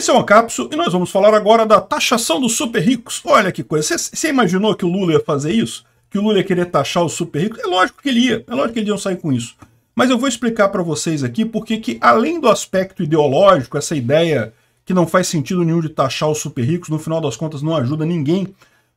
Esse é o Ancapsu e nós vamos falar agora da taxação dos super ricos. Olha que coisa, você imaginou que o Lula ia fazer isso? Que o Lula ia querer taxar os super ricos? É lógico que ele ia, é lógico que eles iam sair com isso. Mas eu vou explicar para vocês aqui porque que, além do aspecto ideológico, essa ideia que não faz sentido nenhum de taxar os super ricos, no final das contas não ajuda ninguém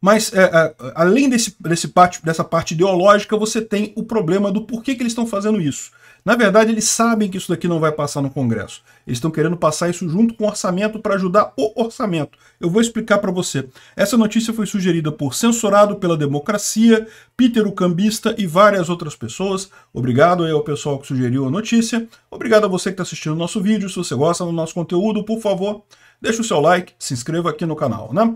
mas é, é, além desse, desse parte, dessa parte ideológica, você tem o problema do porquê que eles estão fazendo isso. Na verdade, eles sabem que isso daqui não vai passar no Congresso. Eles estão querendo passar isso junto com o orçamento para ajudar o orçamento. Eu vou explicar para você. Essa notícia foi sugerida por Censurado pela Democracia, Peter o Cambista e várias outras pessoas. Obrigado aí ao pessoal que sugeriu a notícia. Obrigado a você que está assistindo o nosso vídeo. Se você gosta do nosso conteúdo, por favor, deixe o seu like, se inscreva aqui no canal, né?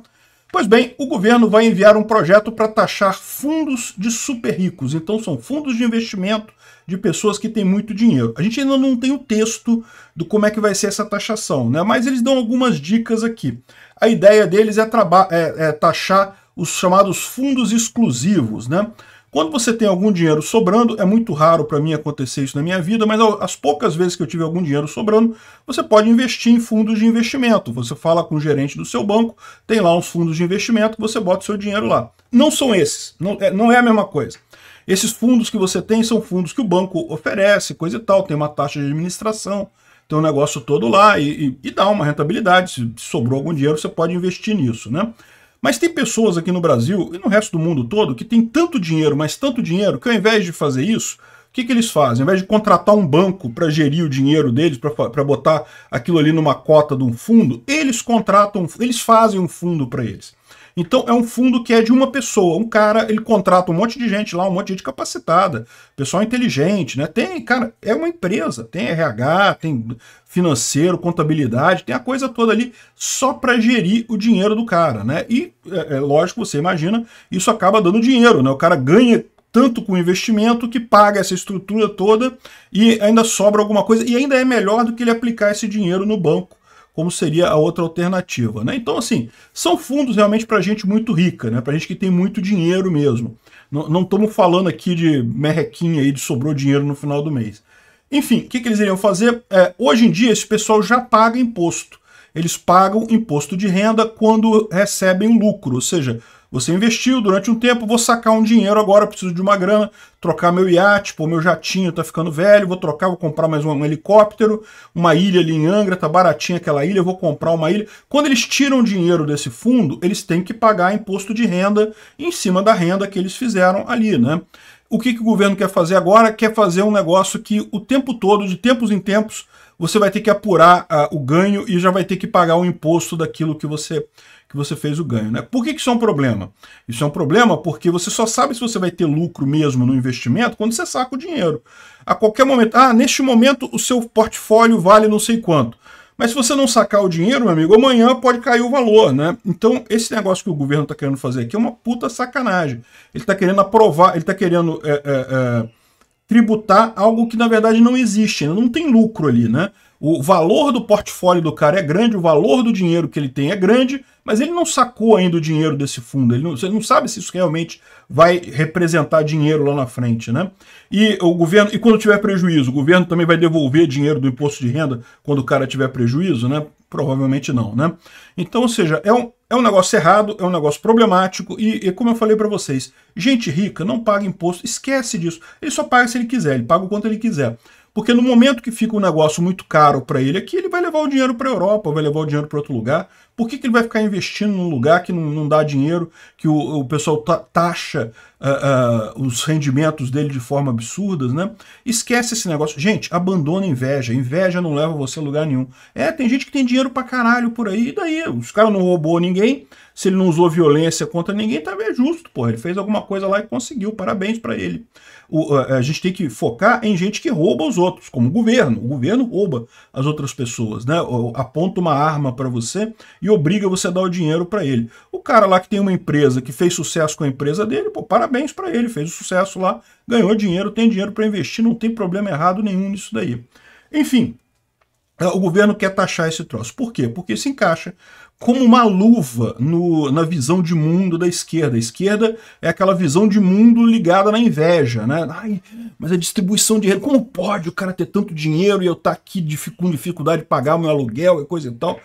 Pois bem, o governo vai enviar um projeto para taxar fundos de super ricos. Então, são fundos de investimento de pessoas que têm muito dinheiro. A gente ainda não tem o texto do como é que vai ser essa taxação, né? mas eles dão algumas dicas aqui. A ideia deles é, é, é taxar os chamados fundos exclusivos, né? Quando você tem algum dinheiro sobrando, é muito raro para mim acontecer isso na minha vida, mas as poucas vezes que eu tive algum dinheiro sobrando, você pode investir em fundos de investimento. Você fala com o gerente do seu banco, tem lá uns fundos de investimento, você bota o seu dinheiro lá. Não são esses, não é, não é a mesma coisa. Esses fundos que você tem são fundos que o banco oferece, coisa e tal, tem uma taxa de administração, tem um negócio todo lá e, e, e dá uma rentabilidade. Se sobrou algum dinheiro, você pode investir nisso, né? Mas tem pessoas aqui no Brasil e no resto do mundo todo que tem tanto dinheiro, mas tanto dinheiro, que ao invés de fazer isso, o que, que eles fazem? Ao invés de contratar um banco para gerir o dinheiro deles, para botar aquilo ali numa cota de um fundo, eles contratam, eles fazem um fundo para eles. Então é um fundo que é de uma pessoa, um cara, ele contrata um monte de gente lá, um monte de gente capacitada, pessoal inteligente, né? Tem, cara, é uma empresa, tem RH, tem financeiro, contabilidade, tem a coisa toda ali só para gerir o dinheiro do cara, né? E é, é lógico, você imagina, isso acaba dando dinheiro, né? O cara ganha tanto com investimento que paga essa estrutura toda e ainda sobra alguma coisa e ainda é melhor do que ele aplicar esse dinheiro no banco como seria a outra alternativa. Né? Então, assim, são fundos realmente para gente muito rica, né? para gente que tem muito dinheiro mesmo. Não estamos falando aqui de merrequinha aí de sobrou dinheiro no final do mês. Enfim, o que, que, eles iriam fazer? É, hoje em dia, esse pessoal já paga imposto. Eles pagam imposto de renda quando recebem lucro, ou seja, você investiu durante um tempo, vou sacar um dinheiro agora, preciso de uma grana, trocar meu iate, pô, meu jatinho tá ficando velho, vou trocar, vou comprar mais um, um helicóptero, uma ilha ali em Angra, tá baratinha aquela ilha, vou comprar uma ilha. Quando eles tiram dinheiro desse fundo, eles têm que pagar imposto de renda em cima da renda que eles fizeram ali, né? O que, que o governo quer fazer agora? Quer fazer um negócio que o tempo todo, de tempos em tempos, você vai ter que apurar ah, o ganho e já vai ter que pagar o imposto daquilo que você, que você fez o ganho. Né? Por que, que isso é um problema? Isso é um problema porque você só sabe se você vai ter lucro mesmo no investimento quando você saca o dinheiro. A qualquer momento, ah, neste momento o seu portfólio vale não sei quanto. Mas se você não sacar o dinheiro, meu amigo, amanhã pode cair o valor, né? Então, esse negócio que o governo está querendo fazer aqui é uma puta sacanagem. Ele está querendo aprovar, ele está querendo é, é, é, tributar algo que na verdade não existe, né? não tem lucro ali, né? O valor do portfólio do cara é grande, o valor do dinheiro que ele tem é grande, mas ele não sacou ainda o dinheiro desse fundo, ele não, não sabe se isso realmente vai representar dinheiro lá na frente, né? E o governo, e quando tiver prejuízo, o governo também vai devolver dinheiro do imposto de renda quando o cara tiver prejuízo, né? Provavelmente não, né? Então, ou seja, é um, é um negócio errado, é um negócio problemático e, e como eu falei para vocês, gente rica não paga imposto, esquece disso. Ele só paga se ele quiser, ele paga o quanto ele quiser. Porque no momento que fica um negócio muito caro para ele aqui, ele vai levar o dinheiro para a Europa, vai levar o dinheiro para outro lugar, por que, que ele vai ficar investindo num lugar que não, não dá dinheiro, que o, o pessoal taxa uh, uh, os rendimentos dele de forma absurda, né? Esquece esse negócio. Gente, abandona a inveja. Inveja não leva você a lugar nenhum. É, tem gente que tem dinheiro pra caralho por aí, e daí? Os caras não roubou ninguém, se ele não usou violência contra ninguém, tá é justo, pô. Ele fez alguma coisa lá e conseguiu, parabéns para ele. O, a, a gente tem que focar em gente que rouba os outros, como o governo. O governo rouba as outras pessoas, né? Aponta uma arma para você e e obriga você a dar o dinheiro para ele. O cara lá que tem uma empresa, que fez sucesso com a empresa dele, pô, parabéns para ele, fez o sucesso lá, ganhou dinheiro, tem dinheiro para investir, não tem problema errado nenhum nisso daí. Enfim, eh, o governo quer taxar esse troço. Por quê? Porque se encaixa como uma luva no, na visão de mundo da esquerda. A esquerda é aquela visão de mundo ligada na inveja, né? Ai, mas a distribuição de renda, como pode o cara ter tanto dinheiro e eu estar tá aqui com dificuldade de pagar o meu aluguel e coisa e tal?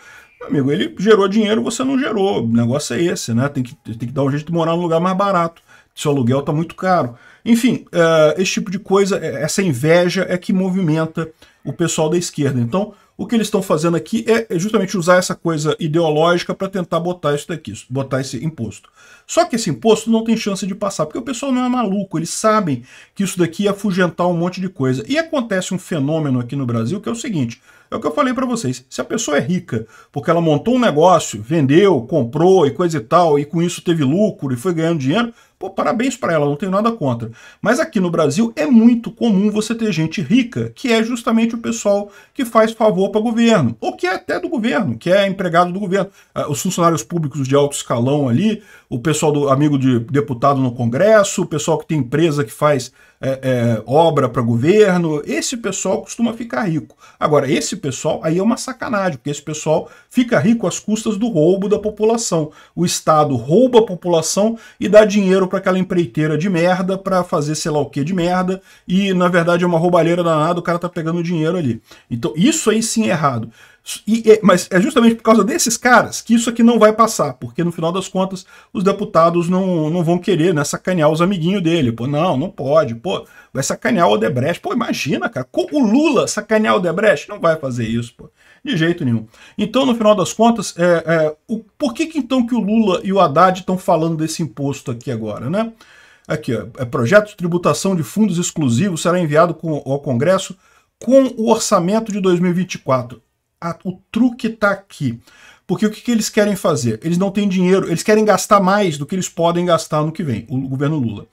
Amigo, ele gerou dinheiro, você não gerou. O negócio é esse, né? Tem que, tem que dar um jeito de morar num lugar mais barato. Seu aluguel está muito caro. Enfim, uh, esse tipo de coisa, eh, essa inveja é que movimenta o pessoal da esquerda. Então, o que eles estão fazendo aqui é, é justamente usar essa coisa ideológica para tentar botar isso daqui, botar esse imposto. Só que esse imposto não tem chance de passar, porque o pessoal não é maluco, eles sabem que isso daqui ia é afugentar um monte de coisa. E acontece um fenômeno aqui no Brasil que é o seguinte: é o que eu falei para vocês. Se a pessoa é rica porque ela montou um negócio, vendeu, comprou e coisa e tal, e com isso teve lucro e foi ganhando dinheiro, pô, parabéns para ela, não tenho nada contra. Mas aqui no Brasil é muito comum você ter gente rica, que é justamente o pessoal que faz favor para o governo, ou que é até do governo, que é empregado do governo. Ah, os funcionários públicos de alto escalão ali o pessoal do amigo de deputado no Congresso, o pessoal que tem empresa que faz é, é, obra para governo, esse pessoal costuma ficar rico. Agora, esse pessoal aí é uma sacanagem, porque esse pessoal fica rico às custas do roubo da população. O Estado rouba a população e dá dinheiro para aquela empreiteira de merda para fazer sei lá o que de merda, e na verdade é uma roubalheira danada, o cara tá pegando dinheiro ali. Então, isso aí sim é errado. E, mas é justamente por causa desses caras que isso aqui não vai passar, porque no final das contas os deputados não, não vão querer né, sacanear os amiguinhos dele. Pô, não, não pode. Pô, vai sacanear o Odebrecht. Pô, imagina, cara, o Lula sacanear o Odebrecht? Não vai fazer isso, pô. De jeito nenhum. Então, no final das contas, é, é, o, por que, que então que o Lula e o Haddad estão falando desse imposto aqui agora, né? Aqui, ó, é, projeto de tributação de fundos exclusivos será enviado com, ao Congresso com o orçamento de 2024 a, o truque está aqui. Porque o que, que, eles querem fazer? Eles não têm dinheiro, eles querem gastar mais do que eles podem gastar no que vem, o governo Lula.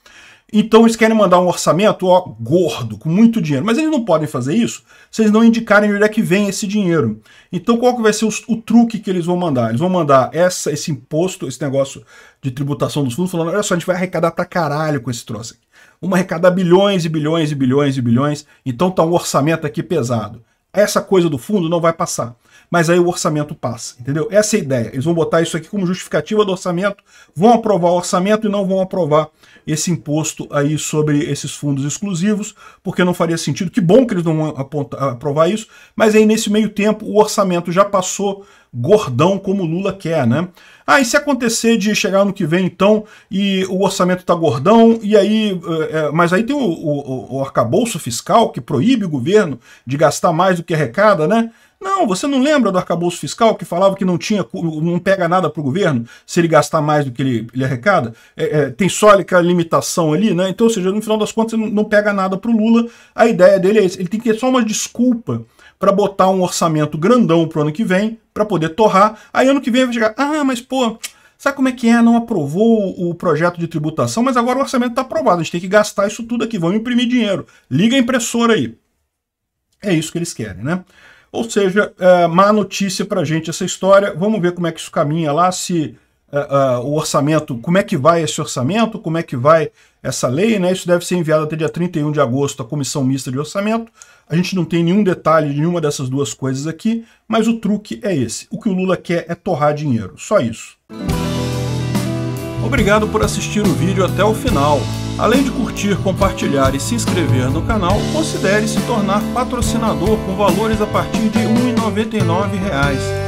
Então eles querem mandar um orçamento ó, gordo, com muito dinheiro. Mas eles não podem fazer isso se eles não indicarem onde é que vem esse dinheiro. Então qual que vai ser o, o truque que eles vão mandar? Eles vão mandar essa, esse imposto, esse negócio de tributação dos fundos, falando, olha só, a gente vai arrecadar pra caralho com esse troço aqui. Vamos arrecadar bilhões e bilhões e bilhões e bilhões. Então tá um orçamento aqui pesado essa coisa do fundo não vai passar. Mas aí o orçamento passa, entendeu? Essa é a ideia. Eles vão botar isso aqui como justificativa do orçamento, vão aprovar o orçamento e não vão aprovar esse imposto aí sobre esses fundos exclusivos, porque não faria sentido. Que bom que eles não vão apontar, aprovar isso, mas aí nesse meio tempo o orçamento já passou, gordão como Lula quer, né? Ah, e se acontecer de chegar no que vem, então, e o orçamento tá gordão, e aí. É, mas aí tem o, o, o arcabouço fiscal que proíbe o governo de gastar mais do que arrecada, né? Não, você não lembra do arcabouço fiscal que falava que não tinha, não pega nada para o governo se ele gastar mais do que ele, ele arrecada? É, é, tem só aquela limitação ali, né? Então, ou seja, no final das contas, ele não, pega nada para o Lula. A ideia dele é esse, ele tem que ter só uma desculpa para botar um orçamento grandão pro ano que vem, para poder torrar. Aí ano que vem vai chegar, ah, mas pô, sabe como é que é? Não aprovou o projeto de tributação, mas agora o orçamento está aprovado, a gente tem que gastar isso tudo aqui, vamos imprimir dinheiro. Liga a impressora aí. É isso que eles querem, né? Ou seja, é, má notícia pra gente essa história. Vamos ver como é que isso caminha lá, se uh, uh, o orçamento, como é que vai esse orçamento, como é que vai essa lei, né? Isso deve ser enviado até dia 31 de agosto à comissão mista de orçamento. A gente não tem nenhum detalhe de nenhuma dessas duas coisas aqui, mas o truque é esse. O que o Lula quer é torrar dinheiro, só isso. Obrigado por assistir o vídeo até o final. Além de curtir, compartilhar e se inscrever no canal, considere se tornar patrocinador com valores a partir de R$ 1,99